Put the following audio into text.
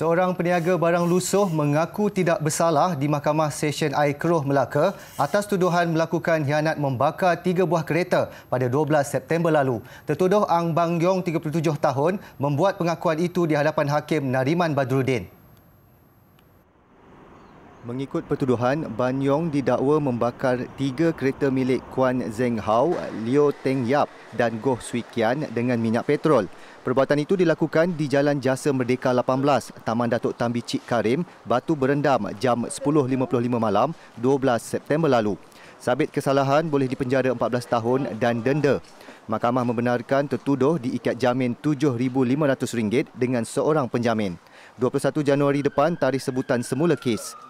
Seorang peniaga barang lusuh mengaku tidak bersalah di Mahkamah Sesyen Air Keroh Melaka atas tuduhan melakukan hianat membakar tiga buah kereta pada 12 September lalu. Tertuduh Ang Bang Yong, 37 tahun, membuat pengakuan itu di hadapan Hakim Nariman Badruddin. Mengikut pertuduhan, Ban Yong didakwa membakar tiga kereta milik Kuan Zeng Hao, Liu Teng Yap dan Goh Sui Kian dengan minyak petrol. Perbuatan itu dilakukan di Jalan Jasa Merdeka 18, Taman Datuk Tambi Cik Karim, Batu Berendam jam 10.55 malam 12 September lalu. Sabit kesalahan boleh dipenjara 14 tahun dan denda. Mahkamah membenarkan tertuduh diikat jamin RM7,500 dengan seorang penjamin. 21 Januari depan tarikh sebutan semula kes.